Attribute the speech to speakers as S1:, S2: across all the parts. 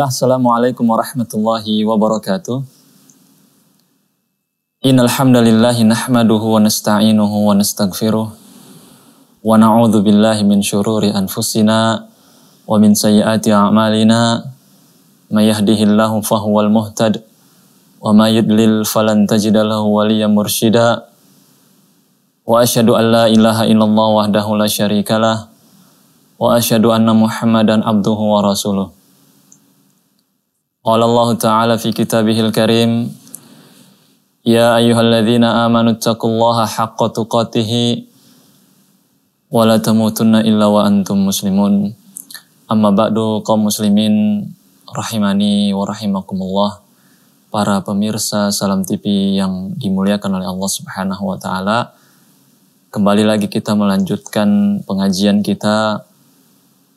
S1: Bismillah, Assalamualaikum warahmatullahi wabarakatuh. Innalhamdalillahi hamdalillahi nahmaduhu wa nasta'inuhu wa nasta'gfiruh. wa na'udhu billahi min syururi anfusina wa min sayyati a'malina Ma yahdihillahu fahuwal muhtad wa ma yudlil falan tajidalahu waliya mursyida wa asyhadu an la ilaha illallah wahdahu la syarikalah wa asyhadu anna muhammadan abduhu wa rasuluh قال الله تعالى في كتابه الكريم يا أيها الذين آمنوا اتقوا الله حق تقاته ولا تموتن إلا وأنتم مسلمون أما بعد kaum muslimin rahimani wa rahimakumullah para pemirsa Salam TV yang dimuliakan oleh Allah Subhanahu wa taala kembali lagi kita melanjutkan pengajian kita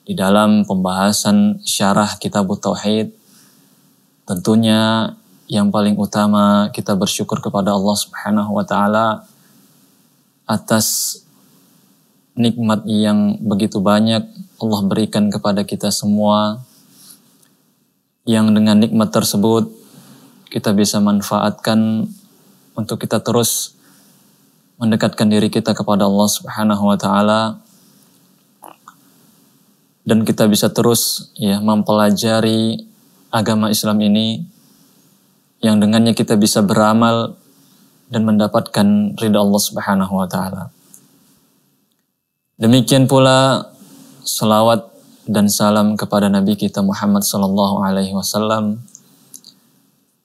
S1: di dalam pembahasan syarah kitab tauhid Tentunya yang paling utama kita bersyukur kepada Allah Subhanahu wa taala atas nikmat yang begitu banyak Allah berikan kepada kita semua yang dengan nikmat tersebut kita bisa manfaatkan untuk kita terus mendekatkan diri kita kepada Allah Subhanahu wa taala dan kita bisa terus ya mempelajari agama Islam ini yang dengannya kita bisa beramal dan mendapatkan ridha Allah Subhanahu wa taala. Demikian pula selawat dan salam kepada Nabi kita Muhammad sallallahu alaihi wasallam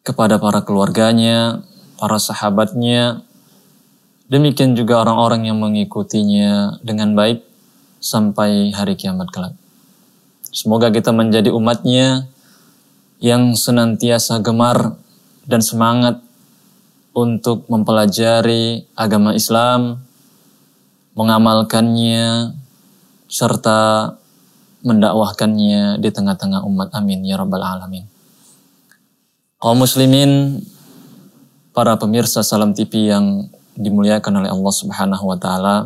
S1: kepada para keluarganya, para sahabatnya, demikian juga orang-orang yang mengikutinya dengan baik sampai hari kiamat kelak. Semoga kita menjadi umatnya yang senantiasa gemar dan semangat untuk mempelajari agama Islam, mengamalkannya, serta mendakwahkannya di tengah-tengah umat. Amin ya Rabbal 'Alamin. Kaum muslimin, para pemirsa Salam TV yang dimuliakan oleh Allah Subhanahu wa Ta'ala,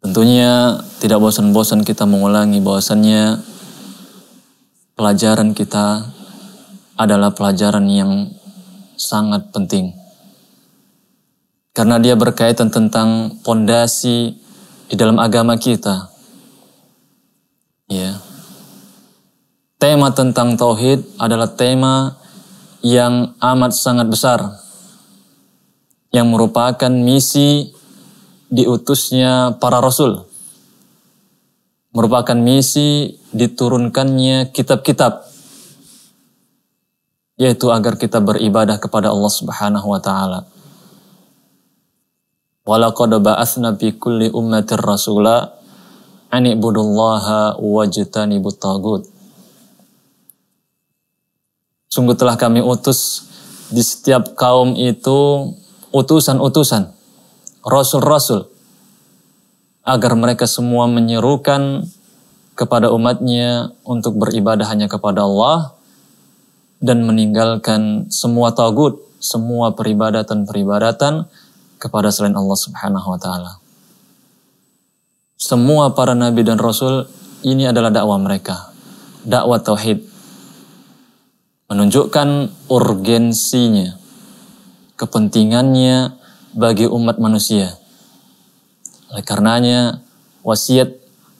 S1: tentunya tidak bosan-bosan kita mengulangi bahwasannya pelajaran kita adalah pelajaran yang sangat penting. Karena dia berkaitan tentang pondasi di dalam agama kita. Ya. Tema tentang tauhid adalah tema yang amat sangat besar yang merupakan misi diutusnya para rasul merupakan misi diturunkannya kitab-kitab yaitu agar kita beribadah kepada Allah Subhanahu wa taala. Walaqad ba'atsna fi kulli ummatir rasula an ibudullaha wajtanibut tagut. Sungguh telah kami utus di setiap kaum itu utusan-utusan, rasul-rasul agar mereka semua menyerukan kepada umatnya untuk beribadah hanya kepada Allah dan meninggalkan semua tagut, semua peribadatan-peribadatan kepada selain Allah Subhanahu wa taala. Semua para nabi dan rasul ini adalah dakwah mereka, dakwah tauhid. Menunjukkan urgensinya, kepentingannya bagi umat manusia oleh karenanya, wasiat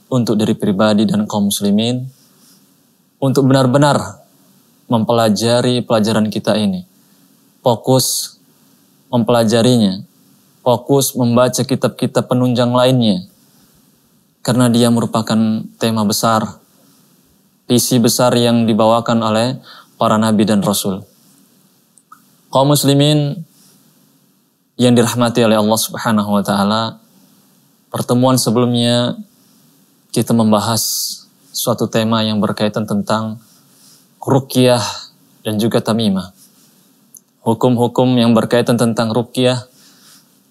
S1: untuk diri pribadi dan kaum muslimin untuk benar-benar mempelajari pelajaran kita ini. Fokus mempelajarinya, fokus membaca kitab-kitab penunjang lainnya. Karena dia merupakan tema besar, visi besar yang dibawakan oleh para nabi dan rasul. Kaum muslimin yang dirahmati oleh Allah Subhanahu wa taala, pertemuan sebelumnya kita membahas suatu tema yang berkaitan tentang rukyah dan juga tamimah. Hukum-hukum yang berkaitan tentang rukyah,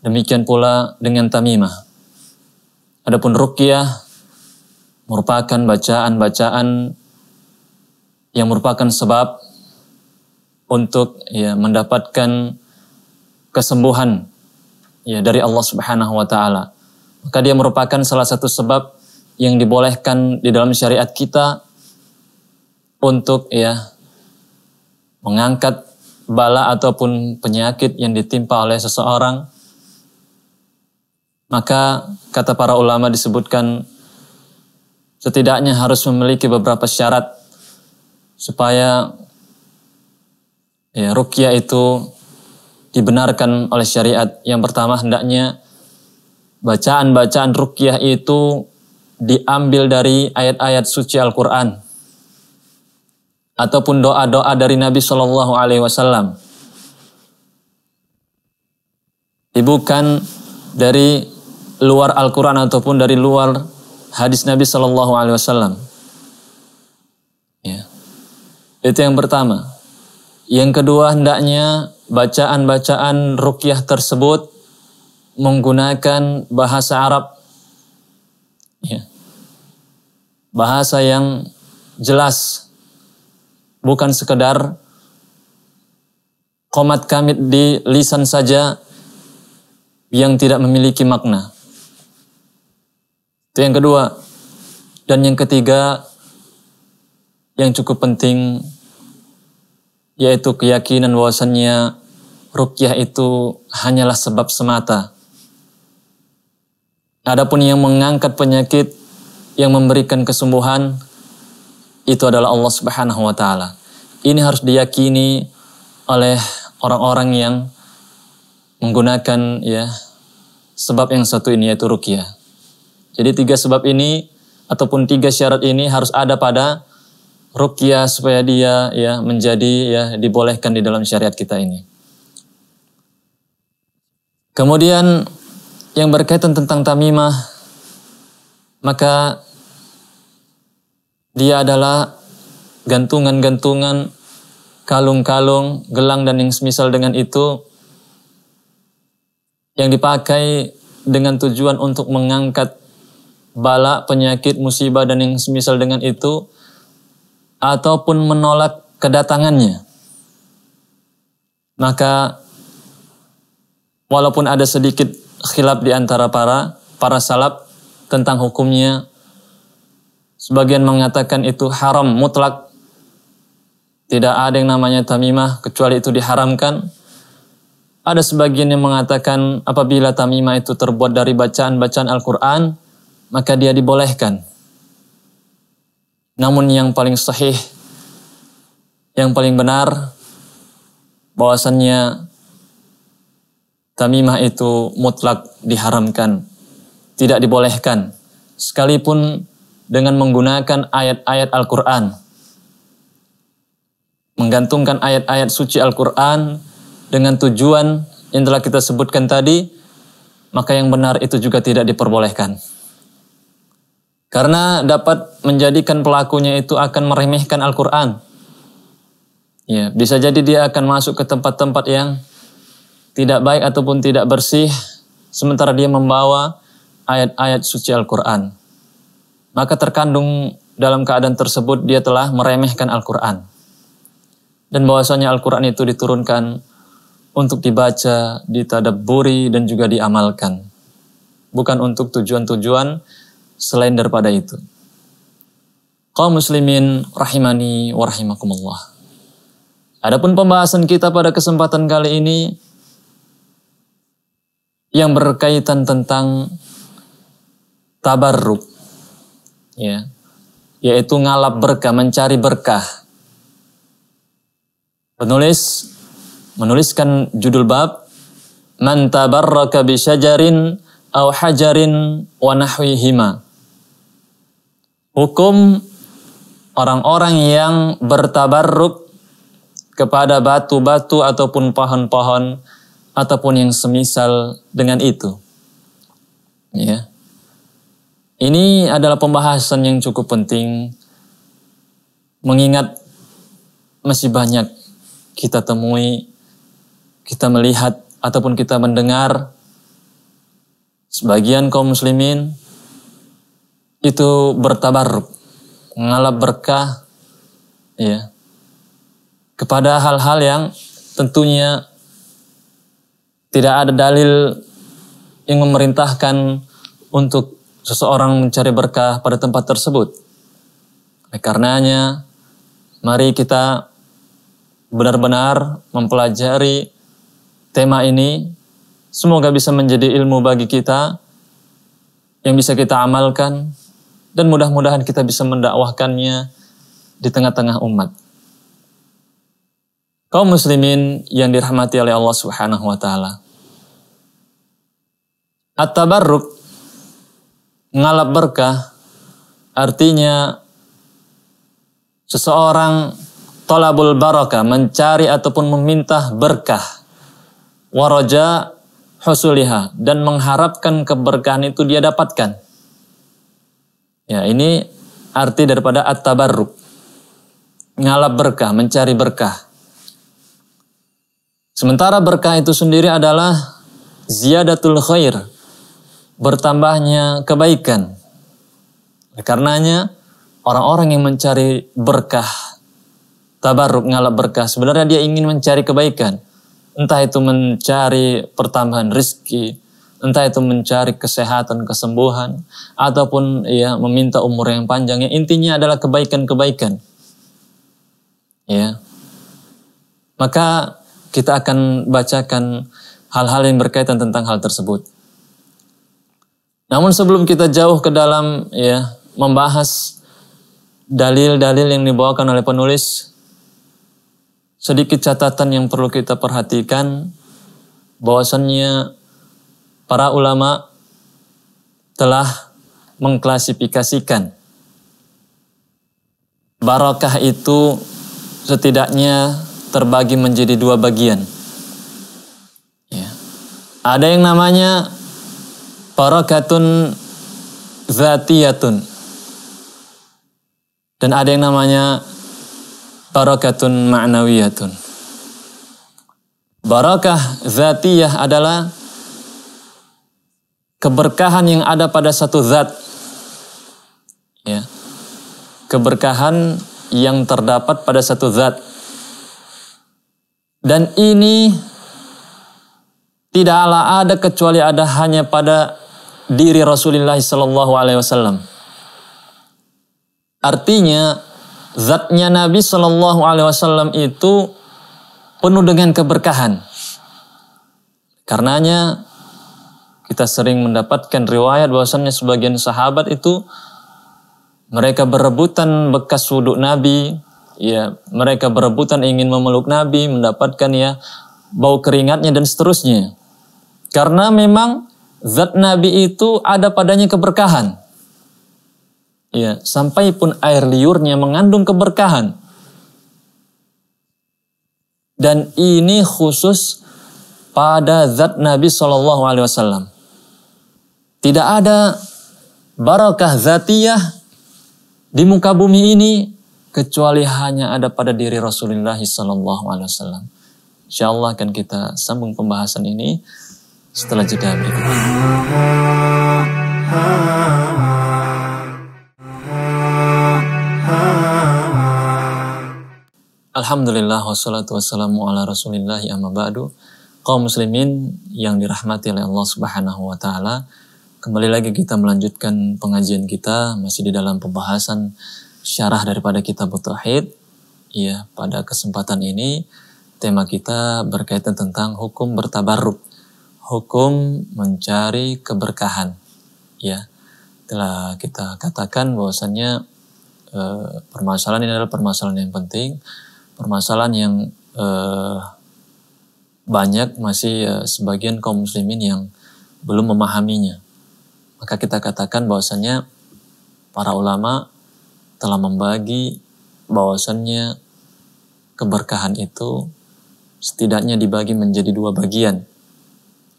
S1: demikian pula dengan tamimah. Adapun rukyah merupakan bacaan-bacaan yang merupakan sebab untuk ya mendapatkan kesembuhan ya dari Allah Subhanahu wa taala maka dia merupakan salah satu sebab yang dibolehkan di dalam syariat kita untuk ya mengangkat bala ataupun penyakit yang ditimpa oleh seseorang. Maka kata para ulama disebutkan setidaknya harus memiliki beberapa syarat supaya ya, rukyah itu dibenarkan oleh syariat. Yang pertama hendaknya Bacaan-bacaan rukyah itu diambil dari ayat-ayat suci Al-Quran ataupun doa-doa dari Nabi Shallallahu Alaihi Wasallam. Bukan dari luar Al-Quran ataupun dari luar hadis Nabi Shallallahu Alaihi Wasallam. Ya. Itu yang pertama. Yang kedua hendaknya bacaan-bacaan rukyah tersebut menggunakan bahasa Arab. Ya. Bahasa yang jelas. Bukan sekedar komat kamit di lisan saja yang tidak memiliki makna. Itu yang kedua. Dan yang ketiga, yang cukup penting, yaitu keyakinan bahwasannya rukyah itu hanyalah sebab semata. Adapun yang mengangkat penyakit, yang memberikan kesembuhan, itu adalah Allah Subhanahu wa taala. Ini harus diyakini oleh orang-orang yang menggunakan ya sebab yang satu ini yaitu rukyah. Jadi tiga sebab ini ataupun tiga syarat ini harus ada pada rukyah supaya dia ya menjadi ya dibolehkan di dalam syariat kita ini. Kemudian yang berkaitan tentang tamimah, maka dia adalah gantungan-gantungan, kalung-kalung, gelang dan yang semisal dengan itu yang dipakai dengan tujuan untuk mengangkat bala, penyakit, musibah dan yang semisal dengan itu ataupun menolak kedatangannya. Maka walaupun ada sedikit khilaf di antara para para salaf tentang hukumnya. Sebagian mengatakan itu haram mutlak. Tidak ada yang namanya tamimah kecuali itu diharamkan. Ada sebagian yang mengatakan apabila tamimah itu terbuat dari bacaan-bacaan Al-Quran, maka dia dibolehkan. Namun yang paling sahih, yang paling benar, bahwasannya tamimah itu mutlak diharamkan, tidak dibolehkan, sekalipun dengan menggunakan ayat-ayat Al-Quran. Menggantungkan ayat-ayat suci Al-Quran dengan tujuan yang telah kita sebutkan tadi, maka yang benar itu juga tidak diperbolehkan. Karena dapat menjadikan pelakunya itu akan meremehkan Al-Quran. Ya, bisa jadi dia akan masuk ke tempat-tempat yang tidak baik ataupun tidak bersih, sementara dia membawa ayat-ayat suci Al-Quran. Maka terkandung dalam keadaan tersebut dia telah meremehkan Al-Quran. Dan bahwasanya Al-Quran itu diturunkan untuk dibaca, ditadaburi, dan juga diamalkan. Bukan untuk tujuan-tujuan selain daripada itu. Kau muslimin rahimani wa rahimakumullah. Adapun pembahasan kita pada kesempatan kali ini yang berkaitan tentang tabarruk ya yaitu ngalap berkah mencari berkah penulis menuliskan judul bab man tabarraka bi syajarin aw hajarin wa nahwihima hukum orang-orang yang bertabarruk kepada batu-batu ataupun pohon-pohon ataupun yang semisal dengan itu. Ya. Ini adalah pembahasan yang cukup penting mengingat masih banyak kita temui, kita melihat ataupun kita mendengar sebagian kaum muslimin itu bertabarruk, mengalap berkah ya kepada hal-hal yang tentunya tidak ada dalil yang memerintahkan untuk seseorang mencari berkah pada tempat tersebut. Oleh karenanya, mari kita benar-benar mempelajari tema ini. Semoga bisa menjadi ilmu bagi kita yang bisa kita amalkan dan mudah-mudahan kita bisa mendakwahkannya di tengah-tengah umat. Kaum muslimin yang dirahmati oleh Allah Subhanahu wa taala. At-tabarruk, ngalap berkah, artinya seseorang tolabul barokah, mencari ataupun meminta berkah. Waraja husuliha, dan mengharapkan keberkahan itu dia dapatkan. Ya, ini arti daripada at-tabarruk. Ngalap berkah, mencari berkah. Sementara berkah itu sendiri adalah ziyadatul khair, bertambahnya kebaikan. Karenanya orang-orang yang mencari berkah, tabaruk ngalap berkah, sebenarnya dia ingin mencari kebaikan. Entah itu mencari pertambahan rizki, entah itu mencari kesehatan, kesembuhan, ataupun ya meminta umur yang panjang. Ya, intinya adalah kebaikan-kebaikan. Ya. Maka kita akan bacakan hal-hal yang berkaitan tentang hal tersebut. Namun sebelum kita jauh ke dalam ya membahas dalil-dalil yang dibawakan oleh penulis, sedikit catatan yang perlu kita perhatikan bahwasannya para ulama telah mengklasifikasikan barokah itu setidaknya terbagi menjadi dua bagian. Ya. Ada yang namanya barakatun zatiyatun. Dan ada yang namanya barakatun ma'nawiyatun. Barakah zatiyah adalah keberkahan yang ada pada satu zat. Ya. Keberkahan yang terdapat pada satu zat. Dan ini tidaklah ada kecuali ada hanya pada diri Rasulullah Shallallahu Alaihi Wasallam. Artinya zatnya Nabi Shallallahu Alaihi Wasallam itu penuh dengan keberkahan. Karenanya kita sering mendapatkan riwayat bahwasannya sebagian sahabat itu mereka berebutan bekas wudhu Nabi, ya mereka berebutan ingin memeluk Nabi, mendapatkan ya bau keringatnya dan seterusnya. Karena memang Zat Nabi itu ada padanya keberkahan. Ya, sampai pun air liurnya mengandung keberkahan. Dan ini khusus pada zat Nabi Shallallahu Alaihi Wasallam. Tidak ada barakah zatiyah di muka bumi ini kecuali hanya ada pada diri Rasulullah Shallallahu Alaihi Wasallam. Insya Allah akan kita sambung pembahasan ini setelah jeda berikut. Alhamdulillah wassalatu wassalamu ala rasulillah amma ba'du. Kaum muslimin yang dirahmati oleh Allah subhanahu wa ta'ala. Kembali lagi kita melanjutkan pengajian kita masih di dalam pembahasan syarah daripada kitab Tauhid. Ya, pada kesempatan ini tema kita berkaitan tentang hukum bertabarruk hukum mencari keberkahan. Ya, telah kita katakan bahwasannya e, permasalahan ini adalah permasalahan yang penting, permasalahan yang e, banyak masih e, sebagian kaum muslimin yang belum memahaminya. Maka kita katakan bahwasannya para ulama telah membagi bahwasannya keberkahan itu setidaknya dibagi menjadi dua bagian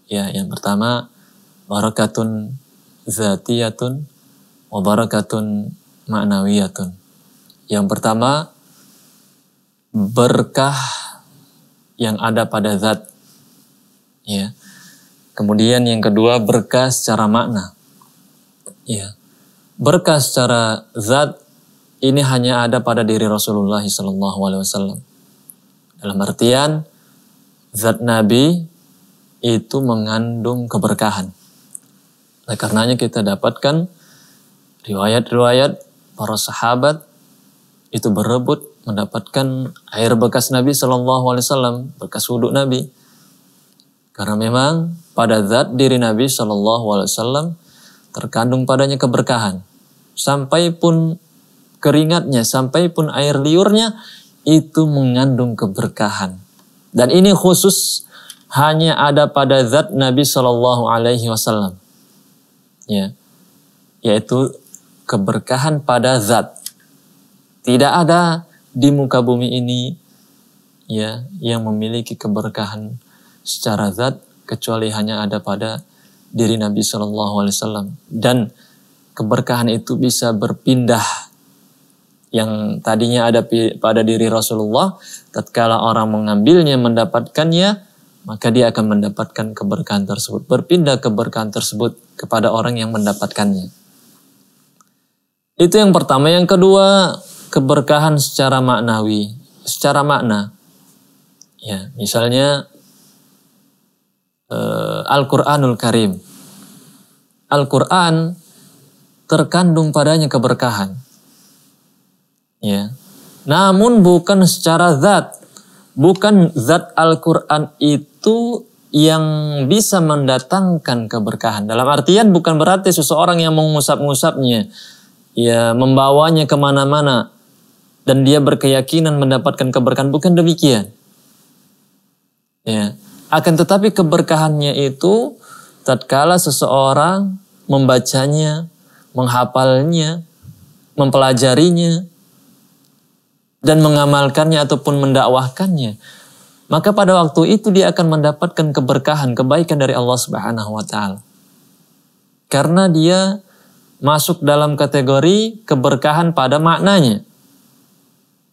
S1: Ya, yang pertama barakatun zatiyatun wa barakatun ma'nawiyatun. Yang pertama berkah yang ada pada zat ya. Kemudian yang kedua berkah secara makna. Ya. Berkah secara zat ini hanya ada pada diri Rasulullah SAW. Dalam artian, zat Nabi itu mengandung keberkahan. Oleh nah, karenanya kita dapatkan riwayat-riwayat para sahabat itu berebut mendapatkan air bekas Nabi Shallallahu Alaihi Wasallam, bekas wudhu Nabi. Karena memang pada zat diri Nabi Shallallahu Alaihi Wasallam terkandung padanya keberkahan. Sampai pun keringatnya, sampai pun air liurnya itu mengandung keberkahan. Dan ini khusus hanya ada pada zat Nabi Shallallahu Alaihi Wasallam, ya, yaitu keberkahan pada zat. Tidak ada di muka bumi ini ya yang memiliki keberkahan secara zat kecuali hanya ada pada diri Nabi Shallallahu Alaihi Wasallam dan keberkahan itu bisa berpindah yang tadinya ada pada diri Rasulullah tatkala orang mengambilnya mendapatkannya maka dia akan mendapatkan keberkahan tersebut. Berpindah keberkahan tersebut kepada orang yang mendapatkannya. Itu yang pertama. Yang kedua, keberkahan secara maknawi, secara makna. Ya, misalnya eh, Al-Qur'anul Karim. Al-Qur'an terkandung padanya keberkahan. Ya. Namun bukan secara zat, Bukan zat Al-Quran itu yang bisa mendatangkan keberkahan. Dalam artian bukan berarti seseorang yang mengusap-ngusapnya, ya membawanya kemana-mana, dan dia berkeyakinan mendapatkan keberkahan. Bukan demikian. Ya. Akan tetapi keberkahannya itu tatkala seseorang membacanya, menghafalnya, mempelajarinya, dan mengamalkannya ataupun mendakwahkannya, maka pada waktu itu dia akan mendapatkan keberkahan, kebaikan dari Allah Subhanahu wa taala. Karena dia masuk dalam kategori keberkahan pada maknanya.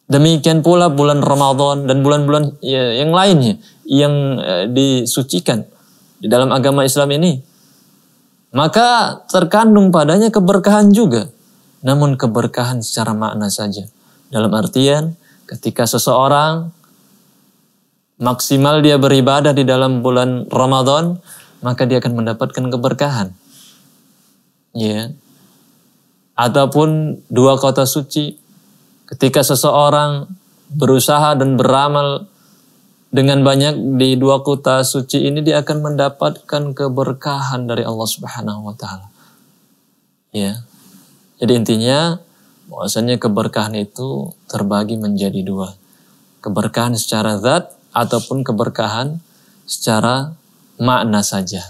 S1: Demikian pula bulan Ramadan dan bulan-bulan ya, yang lainnya yang e, disucikan di dalam agama Islam ini. Maka terkandung padanya keberkahan juga. Namun keberkahan secara makna saja. Dalam artian ketika seseorang maksimal dia beribadah di dalam bulan Ramadan, maka dia akan mendapatkan keberkahan. Ya. Ataupun dua kota suci, ketika seseorang berusaha dan beramal dengan banyak di dua kota suci ini dia akan mendapatkan keberkahan dari Allah Subhanahu wa taala. Ya. Jadi intinya Bahwasanya keberkahan itu terbagi menjadi dua. Keberkahan secara zat ataupun keberkahan secara makna saja.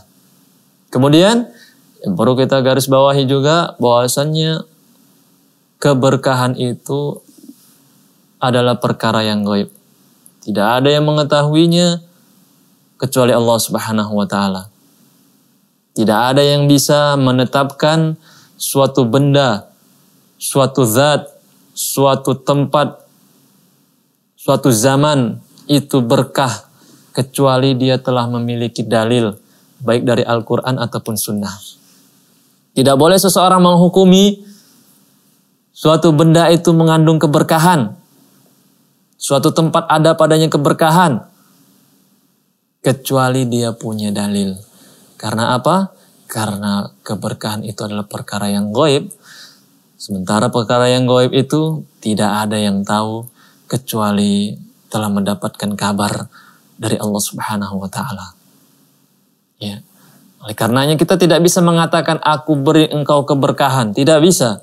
S1: Kemudian yang perlu kita garis bawahi juga bahwasannya keberkahan itu adalah perkara yang gaib Tidak ada yang mengetahuinya kecuali Allah Subhanahu wa taala. Tidak ada yang bisa menetapkan suatu benda suatu zat, suatu tempat, suatu zaman itu berkah kecuali dia telah memiliki dalil baik dari Al-Quran ataupun Sunnah. Tidak boleh seseorang menghukumi suatu benda itu mengandung keberkahan. Suatu tempat ada padanya keberkahan. Kecuali dia punya dalil. Karena apa? Karena keberkahan itu adalah perkara yang goib Sementara perkara yang goib itu tidak ada yang tahu kecuali telah mendapatkan kabar dari Allah Subhanahu wa taala. Ya. Oleh karenanya kita tidak bisa mengatakan aku beri engkau keberkahan, tidak bisa.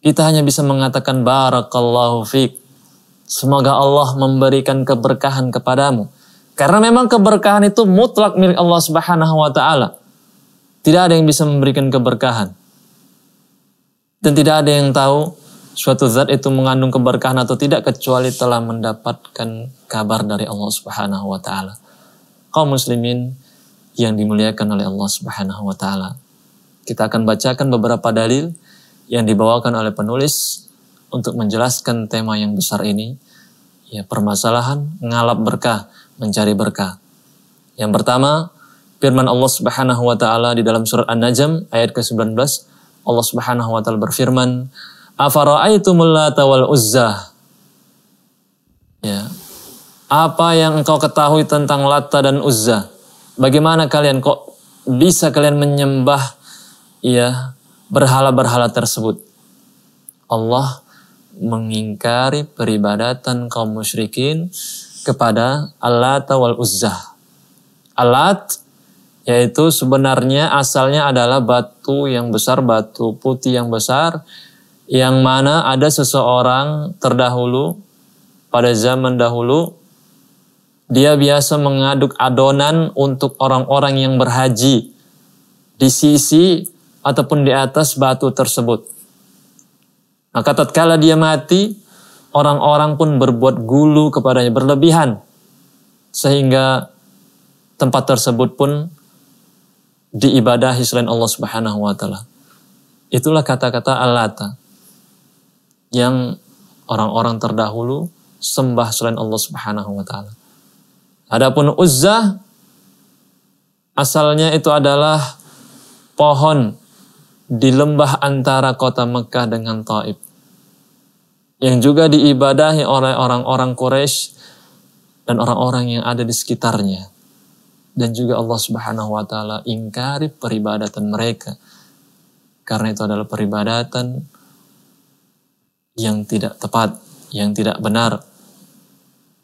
S1: Kita hanya bisa mengatakan barakallahu fiik. Semoga Allah memberikan keberkahan kepadamu. Karena memang keberkahan itu mutlak milik Allah Subhanahu wa taala. Tidak ada yang bisa memberikan keberkahan. Dan tidak ada yang tahu suatu zat itu mengandung keberkahan atau tidak kecuali telah mendapatkan kabar dari Allah Subhanahu wa taala. Kaum muslimin yang dimuliakan oleh Allah Subhanahu wa taala. Kita akan bacakan beberapa dalil yang dibawakan oleh penulis untuk menjelaskan tema yang besar ini, ya permasalahan ngalap berkah, mencari berkah. Yang pertama, firman Allah Subhanahu wa taala di dalam surat An-Najm ayat ke-19 Allah Subhanahu wa taala berfirman, "Afara'aitumul Lata wal Uzza?" Ya. Apa yang engkau ketahui tentang Lata dan Uzza? Bagaimana kalian kok bisa kalian menyembah ya berhala-berhala tersebut? Allah mengingkari peribadatan kaum musyrikin kepada Alat wal Uzza. Alat yaitu sebenarnya asalnya adalah batu yang besar, batu putih yang besar, yang mana ada seseorang terdahulu pada zaman dahulu dia biasa mengaduk adonan untuk orang-orang yang berhaji di sisi ataupun di atas batu tersebut. Maka tatkala dia mati, orang-orang pun berbuat gulu kepadanya berlebihan sehingga tempat tersebut pun diibadahi selain Allah Subhanahu wa taala. Itulah kata-kata alata yang orang-orang terdahulu sembah selain Allah Subhanahu wa taala. Adapun Uzza asalnya itu adalah pohon di lembah antara kota Mekah dengan Taib. Yang juga diibadahi oleh orang-orang Quraisy dan orang-orang yang ada di sekitarnya dan juga Allah Subhanahu wa taala ingkari peribadatan mereka. Karena itu adalah peribadatan yang tidak tepat, yang tidak benar.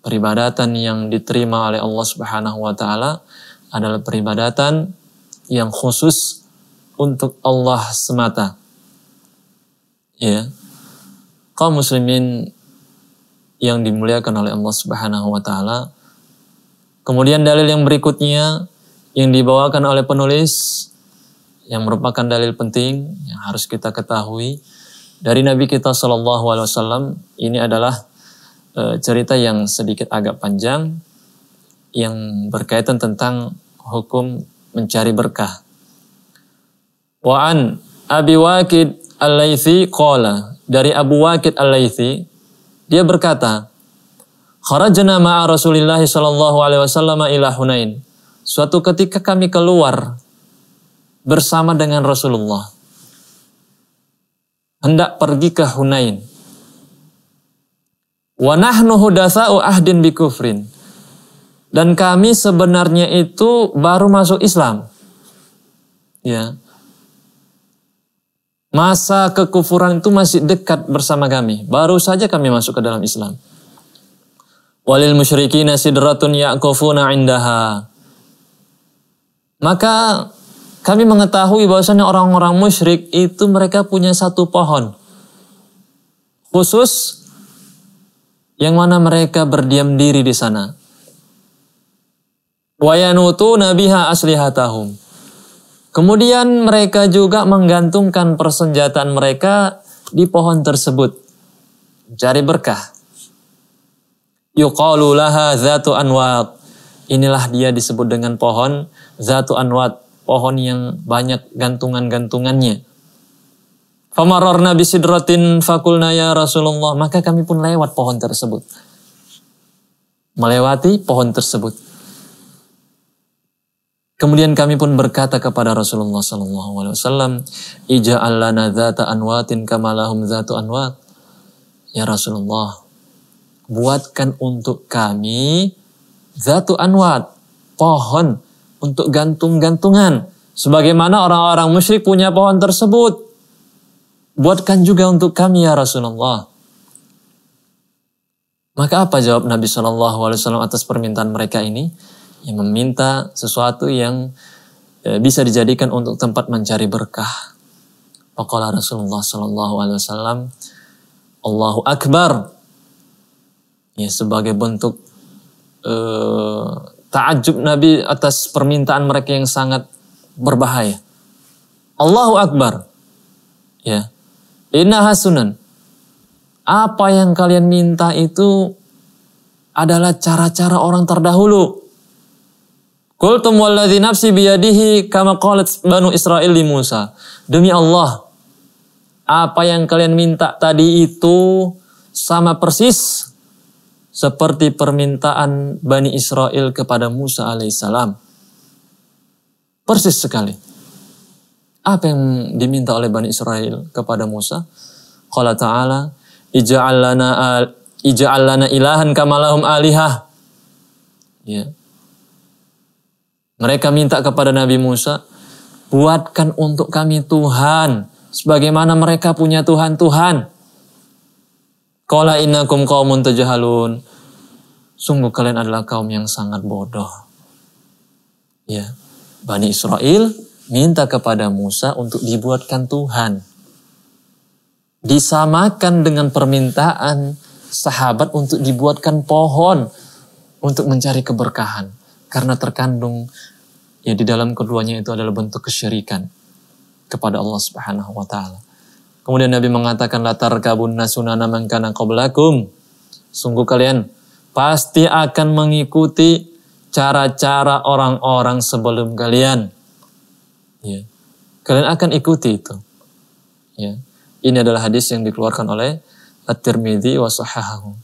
S1: Peribadatan yang diterima oleh Allah Subhanahu wa taala adalah peribadatan yang khusus untuk Allah semata. Ya. Kaum muslimin yang dimuliakan oleh Allah Subhanahu wa taala, Kemudian dalil yang berikutnya yang dibawakan oleh penulis yang merupakan dalil penting yang harus kita ketahui dari Nabi kita Shallallahu Alaihi Wasallam ini adalah e, cerita yang sedikit agak panjang yang berkaitan tentang hukum mencari berkah. Wa'an Abi Waqid Al-Laythi qala dari Abu Waqid Al-Laythi dia berkata Kharajna ma'a Rasulillah sallallahu alaihi wasallam ila Hunain. Suatu ketika kami keluar bersama dengan Rasulullah. Hendak pergi ke Hunain. Wa nahnu hudatsa'u ahdin bi kufrin. Dan kami sebenarnya itu baru masuk Islam. Ya. Masa kekufuran itu masih dekat bersama kami. Baru saja kami masuk ke dalam Islam. Walil musyrikina sidratun ya'kufuna indaha. Maka kami mengetahui bahwasanya orang-orang musyrik itu mereka punya satu pohon khusus yang mana mereka berdiam diri di sana. Wayanutu nabiha aslihatahum. Kemudian mereka juga menggantungkan persenjataan mereka di pohon tersebut. Cari berkah yuqalu laha zatu anwat. Inilah dia disebut dengan pohon zatu anwat, pohon yang banyak gantungan-gantungannya. Famaror nabi fakulna ya Rasulullah. Maka kami pun lewat pohon tersebut. Melewati pohon tersebut. Kemudian kami pun berkata kepada Rasulullah Sallallahu Alaihi Wasallam, Ija'al lana anwatin kamalahum zatu anwat. Ya Rasulullah, buatkan untuk kami zatu anwat, pohon untuk gantung-gantungan. Sebagaimana orang-orang musyrik punya pohon tersebut. Buatkan juga untuk kami ya Rasulullah. Maka apa jawab Nabi Shallallahu Alaihi Wasallam atas permintaan mereka ini? Yang meminta sesuatu yang e, bisa dijadikan untuk tempat mencari berkah. Maka Rasulullah Shallallahu Alaihi Wasallam, Allahu Akbar, ya sebagai bentuk eh, taajub Nabi atas permintaan mereka yang sangat berbahaya. Allahu Akbar. Ya. Inna hasunan. Apa yang kalian minta itu adalah cara-cara orang terdahulu. Kultum walladzi nafsi biyadihi kama qalat Banu Israel di Musa. Demi Allah, apa yang kalian minta tadi itu sama persis seperti permintaan Bani Israel kepada Musa alaihissalam. Persis sekali. Apa yang diminta oleh Bani Israel kepada Musa? Qala ta'ala, Ija'al lana, ilahan kamalahum alihah. Ya. Mereka minta kepada Nabi Musa, buatkan untuk kami Tuhan. Sebagaimana mereka punya Tuhan-Tuhan. Qala innakum qaumun tajhalun. Sungguh kalian adalah kaum yang sangat bodoh. Ya. Bani Israel minta kepada Musa untuk dibuatkan Tuhan. Disamakan dengan permintaan sahabat untuk dibuatkan pohon untuk mencari keberkahan karena terkandung ya di dalam keduanya itu adalah bentuk kesyirikan kepada Allah Subhanahu wa taala. Kemudian Nabi mengatakan latar kabun nasunana mangkana qablakum. Sungguh kalian pasti akan mengikuti cara-cara orang-orang sebelum kalian. Ya. Kalian akan ikuti itu. Ya. Ini adalah hadis yang dikeluarkan oleh At-Tirmidzi wa sahahahu.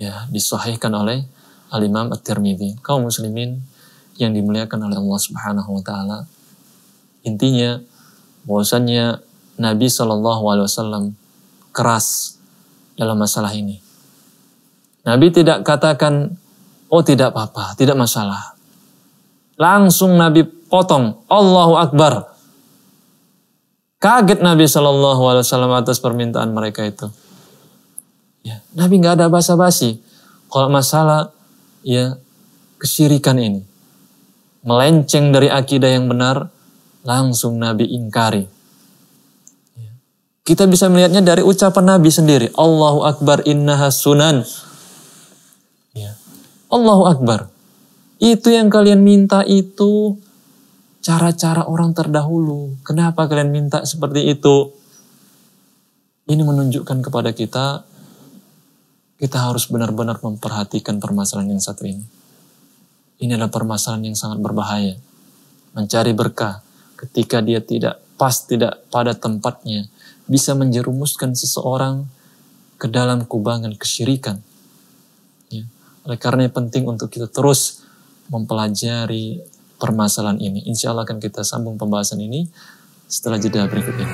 S1: Ya, disahihkan oleh Al-Imam At-Tirmidzi. Kaum muslimin yang dimuliakan oleh Allah Subhanahu wa taala. Intinya bahwasanya Nabi saw keras dalam masalah ini. Nabi tidak katakan, oh tidak apa-apa, tidak masalah. Langsung Nabi potong, Allahu Akbar. Kaget Nabi saw atas permintaan mereka itu. Ya, Nabi nggak ada basa-basi kalau masalah ya kesyirikan ini melenceng dari akidah yang benar, langsung Nabi ingkari. Kita bisa melihatnya dari ucapan Nabi sendiri. Allahu Akbar innaha sunan. Ya. Allahu Akbar. Itu yang kalian minta itu cara-cara orang terdahulu. Kenapa kalian minta seperti itu? Ini menunjukkan kepada kita kita harus benar-benar memperhatikan permasalahan yang satu ini. Ini adalah permasalahan yang sangat berbahaya. Mencari berkah ketika dia tidak pas tidak pada tempatnya bisa menjerumuskan seseorang ke dalam kubangan kesyirikan. Ya. Oleh karena penting untuk kita terus mempelajari permasalahan ini. Insya Allah akan kita sambung pembahasan ini setelah jeda berikut ini.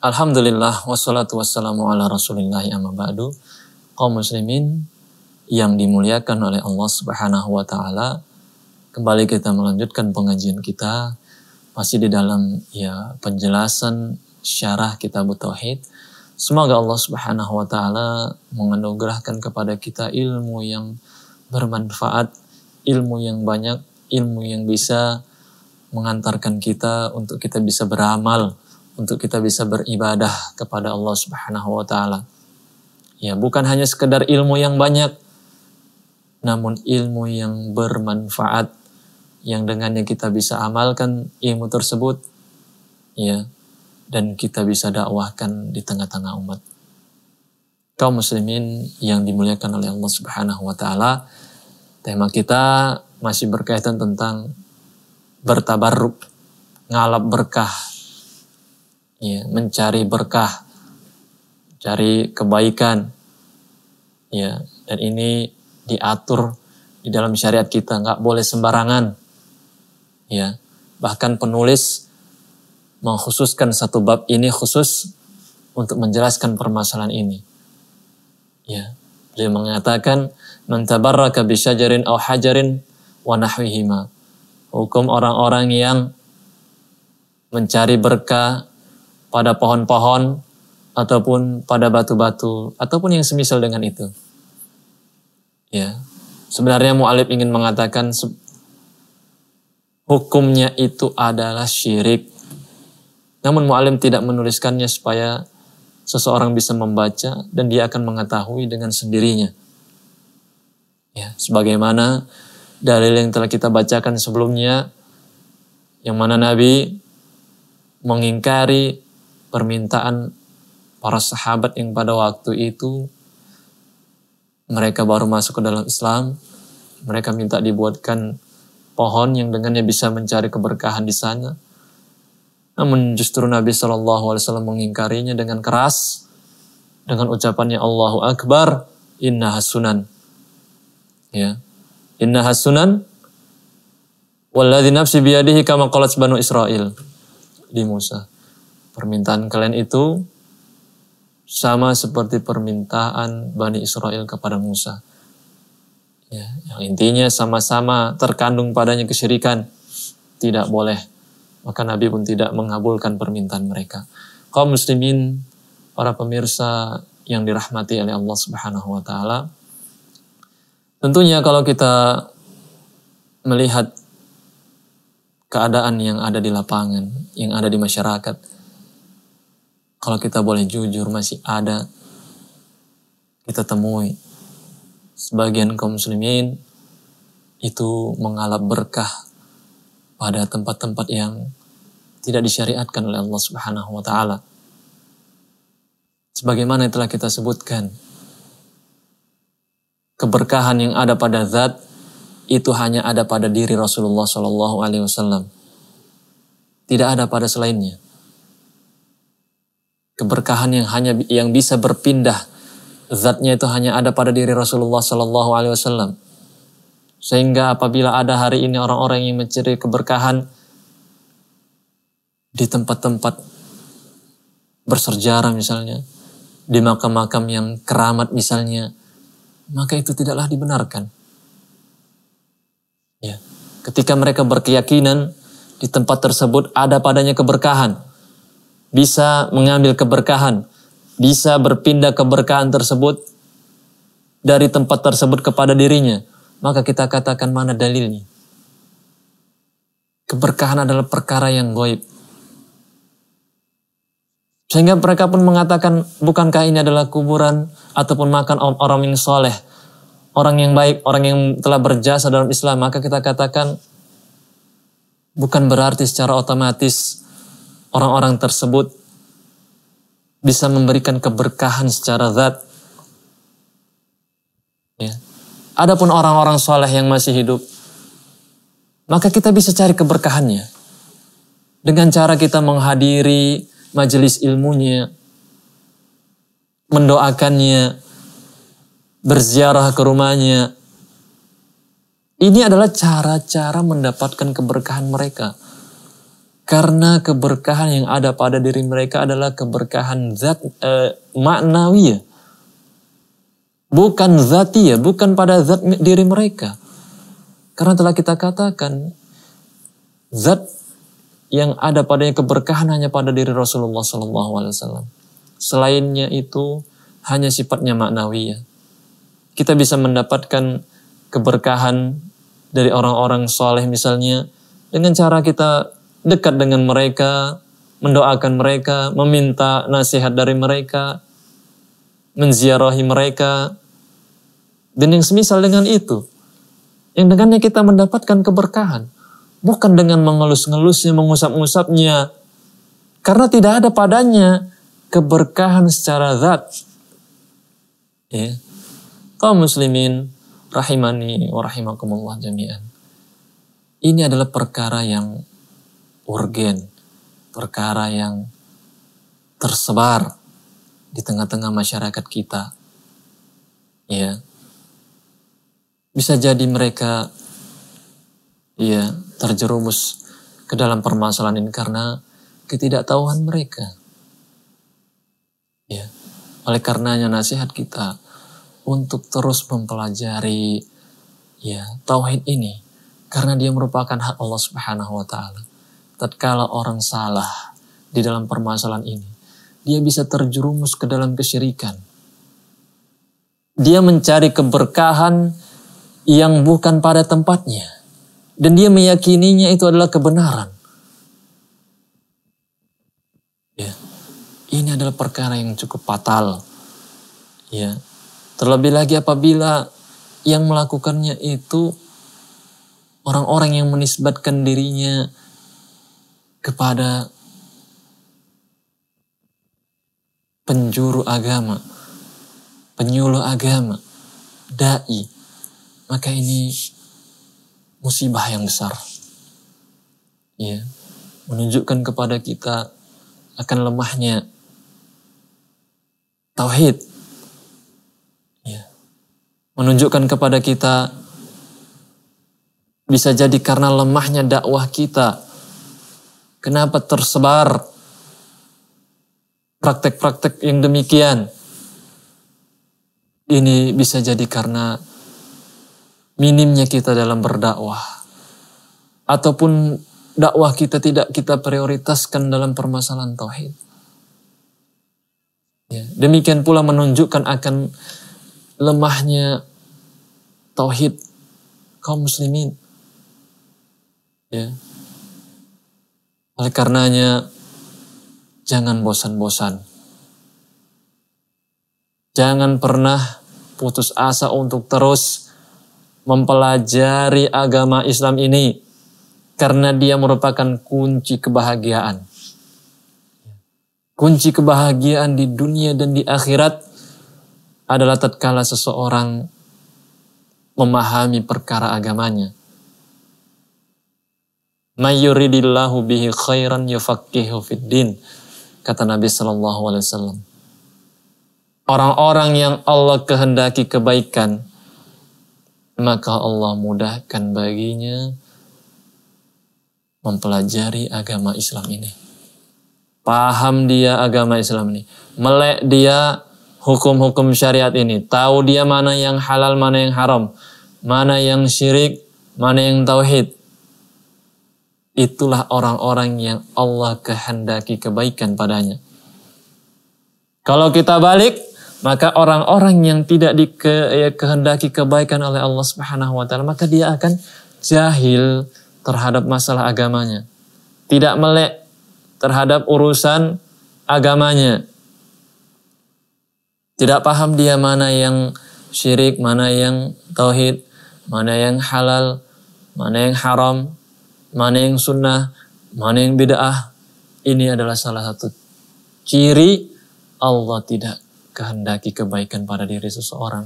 S1: Alhamdulillah wassalatu wassalamu ala rasulillahi amma ba'du. Kaum muslimin yang dimuliakan oleh Allah Subhanahu wa taala. Kembali kita melanjutkan pengajian kita masih di dalam ya penjelasan syarah kitab tauhid. Semoga Allah Subhanahu wa taala menganugerahkan kepada kita ilmu yang bermanfaat, ilmu yang banyak, ilmu yang bisa mengantarkan kita untuk kita bisa beramal, untuk kita bisa beribadah kepada Allah Subhanahu wa taala. Ya, bukan hanya sekedar ilmu yang banyak, namun ilmu yang bermanfaat yang dengannya kita bisa amalkan ilmu tersebut ya dan kita bisa dakwahkan di tengah-tengah umat. Kaum muslimin yang dimuliakan oleh Allah Subhanahu wa taala, tema kita masih berkaitan tentang bertabarruk, ngalap berkah. Ya, mencari berkah, cari kebaikan. Ya, dan ini diatur di dalam syariat kita, nggak boleh sembarangan. Ya, bahkan penulis mengkhususkan satu bab ini khusus untuk menjelaskan permasalahan ini. Ya, beliau mengatakan man ke bi syajarin aw hajarin wa nahwihima. Hukum orang-orang yang mencari berkah pada pohon-pohon ataupun pada batu-batu ataupun yang semisal dengan itu. Ya. Sebenarnya mu'alib ingin mengatakan hukumnya itu adalah syirik. Namun mu'alim tidak menuliskannya supaya seseorang bisa membaca dan dia akan mengetahui dengan sendirinya. Ya, sebagaimana dalil yang telah kita bacakan sebelumnya, yang mana Nabi mengingkari permintaan para sahabat yang pada waktu itu mereka baru masuk ke dalam Islam, mereka minta dibuatkan pohon yang dengannya bisa mencari keberkahan di sana. Namun justru Nabi Shallallahu Alaihi Wasallam mengingkarinya dengan keras dengan ucapannya Allahu Akbar, Inna Hasunan. Ya, Inna Hasunan. Walladhi nafsi biyadihi kama qalat Banu Israel di Musa. Permintaan kalian itu sama seperti permintaan Bani Israel kepada Musa. Ya, yang intinya sama-sama terkandung padanya kesyirikan. Tidak boleh. Maka Nabi pun tidak mengabulkan permintaan mereka. Kaum muslimin, para pemirsa yang dirahmati oleh Allah Subhanahu wa taala. Tentunya kalau kita melihat keadaan yang ada di lapangan, yang ada di masyarakat, kalau kita boleh jujur masih ada kita temui sebagian kaum muslimin itu mengalap berkah pada tempat-tempat yang tidak disyariatkan oleh Allah Subhanahu wa taala. Sebagaimana yang telah kita sebutkan, keberkahan yang ada pada zat itu hanya ada pada diri Rasulullah Shallallahu alaihi wasallam. Tidak ada pada selainnya keberkahan yang hanya yang bisa berpindah zatnya itu hanya ada pada diri Rasulullah Shallallahu Alaihi Wasallam sehingga apabila ada hari ini orang-orang yang mencari keberkahan di tempat-tempat bersejarah misalnya di makam-makam yang keramat misalnya maka itu tidaklah dibenarkan ya ketika mereka berkeyakinan di tempat tersebut ada padanya keberkahan bisa mengambil keberkahan, bisa berpindah keberkahan tersebut dari tempat tersebut kepada dirinya, maka kita katakan mana dalilnya. Keberkahan adalah perkara yang goib. Sehingga mereka pun mengatakan, bukankah ini adalah kuburan ataupun makan orang yang soleh, orang yang baik, orang yang telah berjasa dalam Islam. Maka kita katakan, bukan berarti secara otomatis orang-orang tersebut bisa memberikan keberkahan secara zat. Ya. Adapun orang-orang soleh yang masih hidup, maka kita bisa cari keberkahannya. Dengan cara kita menghadiri majelis ilmunya, mendoakannya, berziarah ke rumahnya. Ini adalah cara-cara mendapatkan keberkahan mereka karena keberkahan yang ada pada diri mereka adalah keberkahan zat e, maknawi ya. Bukan zati ya, bukan pada zat diri mereka. Karena telah kita katakan zat yang ada padanya keberkahan hanya pada diri Rasulullah SAW. Selainnya itu hanya sifatnya maknawi ya. Kita bisa mendapatkan keberkahan dari orang-orang soleh misalnya dengan cara kita dekat dengan mereka, mendoakan mereka, meminta nasihat dari mereka, menziarahi mereka, dan yang semisal dengan itu. Yang dengannya kita mendapatkan keberkahan. Bukan dengan mengelus-ngelusnya, mengusap-ngusapnya. Karena tidak ada padanya keberkahan secara zat. Ya. Kaum muslimin, rahimani wa rahimakumullah jami'an. Ini adalah perkara yang urgen, perkara yang tersebar di tengah-tengah masyarakat kita. Ya. Bisa jadi mereka ya terjerumus ke dalam permasalahan ini karena ketidaktahuan mereka. Ya. Oleh karenanya nasihat kita untuk terus mempelajari ya tauhid ini karena dia merupakan hak Allah Subhanahu wa taala tatkala orang salah di dalam permasalahan ini, dia bisa terjerumus ke dalam kesyirikan. Dia mencari keberkahan yang bukan pada tempatnya. Dan dia meyakininya itu adalah kebenaran. Ya. Ini adalah perkara yang cukup fatal. Ya. Terlebih lagi apabila yang melakukannya itu orang-orang yang menisbatkan dirinya kepada penjuru agama, penyuluh agama, dai, maka ini musibah yang besar. Ya, menunjukkan kepada kita akan lemahnya tauhid. Ya. Menunjukkan kepada kita bisa jadi karena lemahnya dakwah kita Kenapa tersebar praktek-praktek yang demikian? Ini bisa jadi karena minimnya kita dalam berdakwah ataupun dakwah kita tidak kita prioritaskan dalam permasalahan tauhid. Ya, demikian pula menunjukkan akan lemahnya tauhid kaum muslimin. Ya, oleh karenanya, jangan bosan-bosan. Jangan pernah putus asa untuk terus mempelajari agama Islam ini karena dia merupakan kunci kebahagiaan. Kunci kebahagiaan di dunia dan di akhirat adalah tatkala seseorang memahami perkara agamanya mayuridillahu bihi khairan yufaqihu fiddin Kata Nabi Sallallahu Alaihi Wasallam.
S2: Orang-orang
S1: yang Allah kehendaki kebaikan, maka Allah mudahkan baginya mempelajari
S2: agama Islam ini.
S1: Paham dia agama Islam ini. Melek dia hukum-hukum syariat ini. Tahu dia mana yang halal, mana yang haram. Mana yang syirik, mana yang tauhid itulah orang-orang yang Allah kehendaki kebaikan padanya. Kalau kita balik, maka orang-orang yang tidak dikehendaki ya, kebaikan oleh Allah Subhanahu wa taala, maka dia akan jahil terhadap masalah agamanya. Tidak melek terhadap urusan agamanya. Tidak paham dia mana yang syirik, mana yang tauhid, mana yang halal, mana yang haram, mana yang sunnah, mana yang bid'ah. Ini adalah salah satu ciri Allah tidak kehendaki kebaikan pada diri seseorang.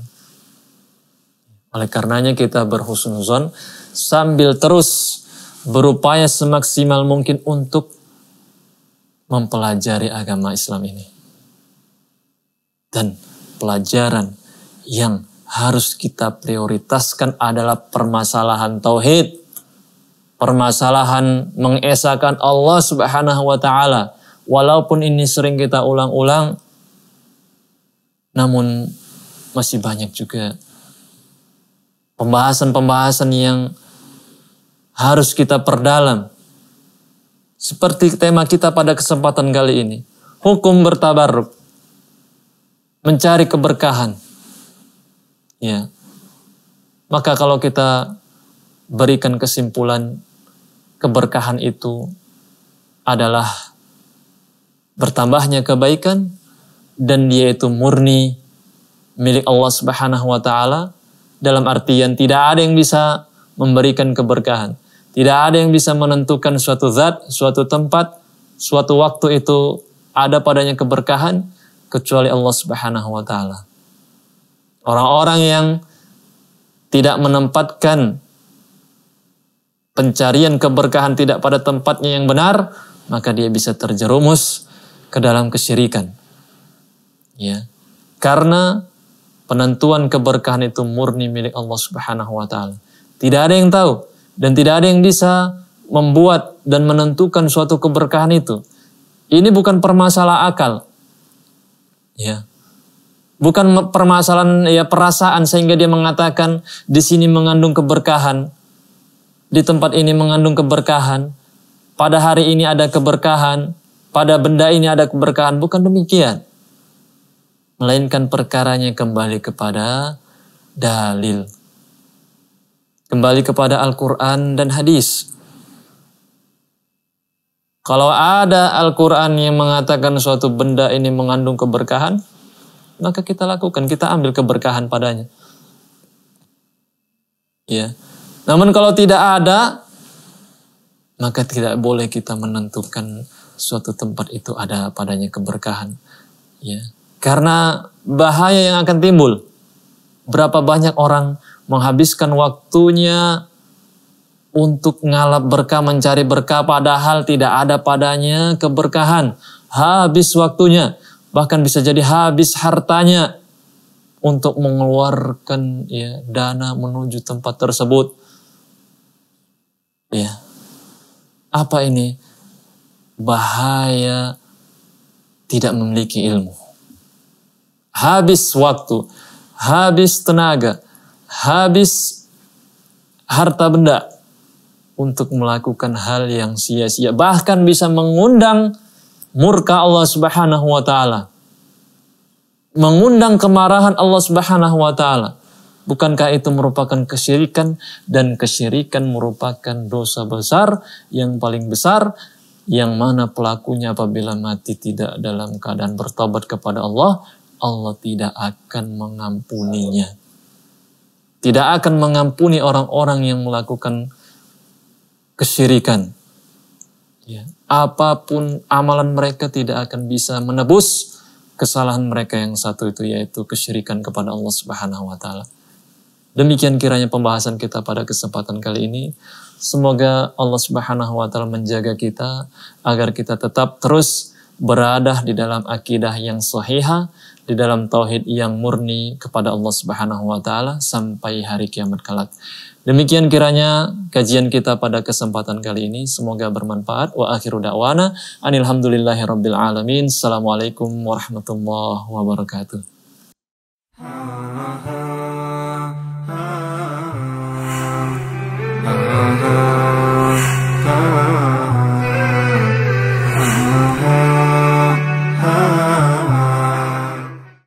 S1: Oleh karenanya kita berhusnuzon sambil terus berupaya semaksimal mungkin untuk mempelajari agama Islam ini. Dan pelajaran yang harus kita prioritaskan adalah permasalahan tauhid permasalahan mengesahkan Allah Subhanahu wa taala. Walaupun ini sering kita ulang-ulang namun masih banyak juga pembahasan-pembahasan yang harus kita perdalam. Seperti tema kita pada kesempatan kali ini, hukum bertabarruk, mencari keberkahan. Ya. Maka kalau kita berikan kesimpulan keberkahan itu adalah bertambahnya kebaikan dan dia itu murni milik Allah Subhanahu wa taala dalam artian tidak ada yang bisa memberikan keberkahan. Tidak ada yang bisa menentukan suatu zat, suatu tempat, suatu waktu itu ada padanya keberkahan kecuali Allah Subhanahu wa taala. Orang-orang yang tidak menempatkan pencarian keberkahan tidak pada tempatnya yang benar, maka dia bisa terjerumus ke dalam kesyirikan. Ya. Karena penentuan keberkahan itu murni milik Allah Subhanahu wa taala. Tidak ada yang tahu dan tidak ada yang bisa membuat dan menentukan suatu keberkahan itu. Ini bukan permasalahan akal. Ya. Bukan permasalahan ya perasaan sehingga dia mengatakan di sini mengandung keberkahan di tempat ini mengandung keberkahan, pada hari ini ada keberkahan, pada benda ini ada keberkahan, bukan demikian. Melainkan perkaranya kembali kepada dalil. Kembali kepada Al-Quran dan hadis. Kalau ada Al-Quran yang mengatakan suatu benda ini mengandung keberkahan, maka kita lakukan, kita ambil keberkahan padanya. Ya. Yeah namun kalau tidak ada, maka tidak boleh kita menentukan suatu tempat itu ada padanya keberkahan. Ya. Karena bahaya yang akan timbul. Berapa banyak orang menghabiskan waktunya untuk ngalap berkah, mencari berkah, padahal tidak ada padanya keberkahan. Habis waktunya, bahkan bisa jadi habis hartanya untuk mengeluarkan ya dana menuju tempat tersebut Ya. Apa ini? Bahaya tidak memiliki ilmu. Habis waktu, habis tenaga, habis harta benda untuk melakukan hal yang sia-sia. Bahkan bisa mengundang murka Allah Subhanahu wa taala. Mengundang kemarahan Allah Subhanahu wa taala. Bukankah itu merupakan kesyirikan dan kesyirikan merupakan dosa besar yang paling besar yang mana pelakunya apabila mati tidak dalam keadaan bertobat kepada Allah, Allah tidak akan mengampuninya. Tidak akan mengampuni orang-orang yang melakukan kesyirikan. Ya. Apapun amalan mereka tidak akan bisa menebus kesalahan mereka yang satu itu yaitu kesyirikan kepada Allah Subhanahu wa taala. Demikian kiranya pembahasan kita pada kesempatan kali ini. Semoga Allah Subhanahu wa taala menjaga kita agar kita tetap terus berada di dalam akidah yang sahihah, di dalam tauhid yang murni kepada Allah Subhanahu wa taala sampai hari kiamat kelak. Demikian kiranya kajian kita pada kesempatan kali ini semoga bermanfaat wa akhiru da'wana Anilhamdulillahi rabbil alamin. Assalamualaikum warahmatullahi wabarakatuh.